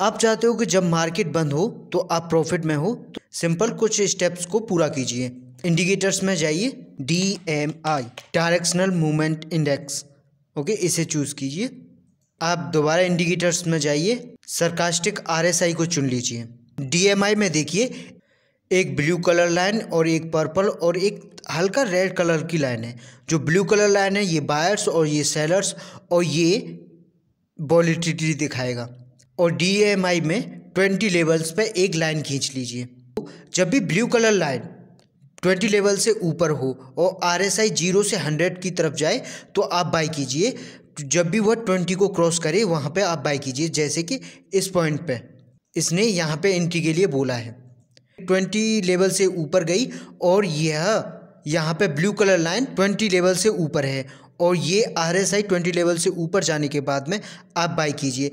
आप चाहते हो कि जब मार्केट बंद हो तो आप प्रॉफिट में हो तो सिंपल कुछ स्टेप्स को पूरा कीजिए इंडिकेटर्स में जाइए D M I directional movement index okay इसे चूज़ कीजिए आप दोबारा इंडिकेटर्स में जाइए सरकास्टिक आई को चुन लीजिए आई में देखिए एक ब्लू कलर लाइन और एक पर्पल और एक हल्का रेड कलर की लाइन है जो ब्लू कलर लाइन है ये बायर्स और ये सेलर्स और ये वॉलिटिटी दिखाएगा और डी में ट्वेंटी लेवल्स पर एक लाइन खींच लीजिए जब भी blue colour line twenty level से ऊपर हो और आर एस आई जीरो से हंड्रेड की तरफ जाए तो आप बाई कीजिए जब भी वह ट्वेंटी को क्रॉस करे वहाँ पे आप बाई कीजिए जैसे कि इस पॉइंट पे इसने यहाँ पे एंट्री के लिए बोला है ट्वेंटी लेवल से ऊपर गई और यह यहाँ पे blue colour line twenty level से ऊपर है और ये R S I twenty level से ऊपर जाने के बाद में आप बाई कीजिए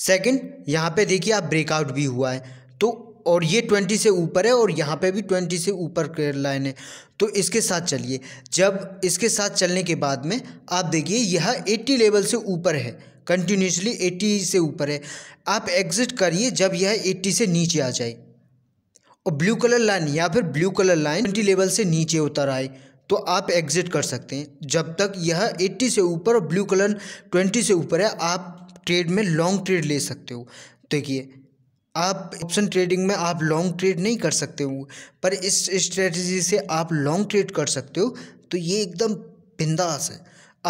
सेकंड यहाँ पे देखिए आप ब्रेकआउट भी हुआ है तो और ये ट्वेंटी से ऊपर है और यहाँ पे भी ट्वेंटी से ऊपर लाइन है तो इसके साथ चलिए जब इसके साथ चलने के बाद में आप देखिए यह एट्टी लेवल से ऊपर है कंटिन्यूसली एट्टी से ऊपर है आप एग्जिट करिए जब यह एट्टी से नीचे आ जाए और ब्लू कलर लाइन या फिर blue colour line twenty level से नीचे उतर आए तो आप एग्जिट कर सकते हैं जब तक यह 80 से ऊपर और ब्लू कलर 20 से ऊपर है आप ट्रेड में लॉन्ग ट्रेड ले सकते हो तो देखिए आप ऑप्शन ट्रेडिंग में आप लॉन्ग ट्रेड नहीं कर सकते हो पर इस स्ट्रेटजी से आप लॉन्ग ट्रेड कर सकते हो तो ये एकदम बिंदास है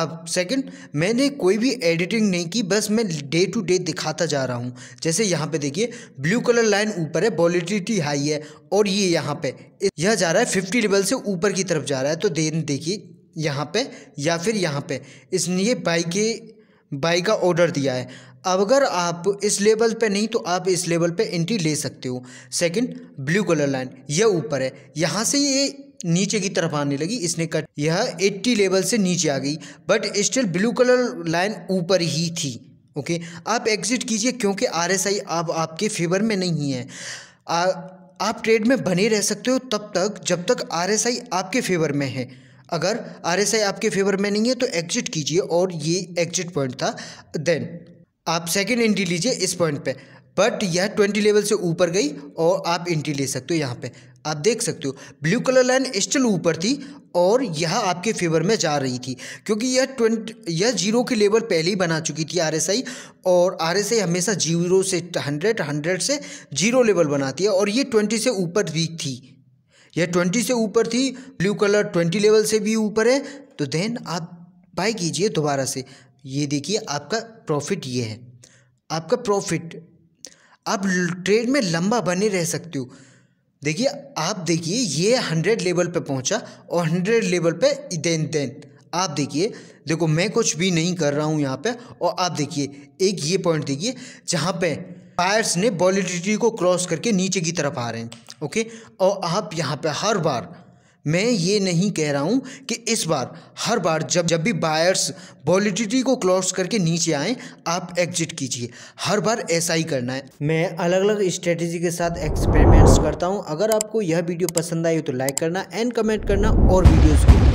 अब सेकंड मैंने कोई भी एडिटिंग नहीं की बस मैं डे टू डे दिखाता जा रहा हूँ जैसे यहाँ पे देखिए ब्लू कलर लाइन ऊपर है वॉलिटिटी हाई है और ये यहाँ पे यह जा रहा है फिफ्टी लेवल से ऊपर की तरफ जा रहा है तो देन देखिए यहाँ पे या फिर यहाँ पे इसलिए बाई के बाई का ऑर्डर दिया है अब अगर आप इस लेवल पे नहीं तो आप इस लेवल पे एंट्री ले सकते हो सेकंड ब्लू कलर लाइन यह ऊपर है यहाँ से ये नीचे की तरफ आने लगी इसने कट यह 80 लेवल से नीचे आ गई but still blue colour line ऊपर ही थी ओके आप एग्जिट कीजिए क्योंकि आरएसआई अब आपके फेवर में नहीं है आ, आप ट्रेड में बने रह सकते हो तब तक जब तक आर आपके फेवर में है अगर आई आपके फेवर में नहीं है तो एग्जिट कीजिए और ये एग्जिट पॉइंट था देन आप सेकेंड एंट्री लीजिए इस पॉइंट पर बट यह ट्वेंटी लेवल से ऊपर गई और आप एंट्री ले सकते हो यहाँ पर आप देख सकते हो ब्लू कलर लाइन स्टिल ऊपर थी और यह आपके फेवर में जा रही थी क्योंकि यह ट्वेंट यह जीरो की लेवल पहले ही बना चुकी थी आरएसआई और आरएसआई हमेशा जीरो से हंड्रेड हंड्रेड से जीरो लेवल बनाती है और ये ट्वेंटी से ऊपर वीक थी यह ट्वेंटी से ऊपर थी ब्लू कलर ट्वेंटी लेवल से भी ऊपर है तो देन आप बाई कीजिए दोबारा से ये देखिए आपका प्रॉफिट ये है आपका प्रॉफिट आप ट्रेड में लंबा बने रह सकते हो देखिए आप देखिए ये हंड्रेड लेवल पे पहुंचा और हंड्रेड लेवल पे देन देन आप देखिए देखो मैं कुछ भी नहीं कर रहा हूँ यहाँ पे और आप देखिए एक ये पॉइंट देखिए जहाँ पे पायर्स ने वॉलिडिटी को क्रॉस करके नीचे की तरफ आ रहे हैं ओके और आप यहाँ पे हर बार मैं ये नहीं कह रहा हूँ कि इस बार हर बार जब जब भी बायर्स वॉलिडिटी को क्लोज करके नीचे आएँ आप एग्जिट कीजिए हर बार ऐसा ही करना है मैं अलग अलग स्ट्रेटजी के साथ एक्सपेरिमेंट्स करता हूँ अगर आपको यह वीडियो पसंद आई तो लाइक करना एंड कमेंट करना और वीडियोज़ को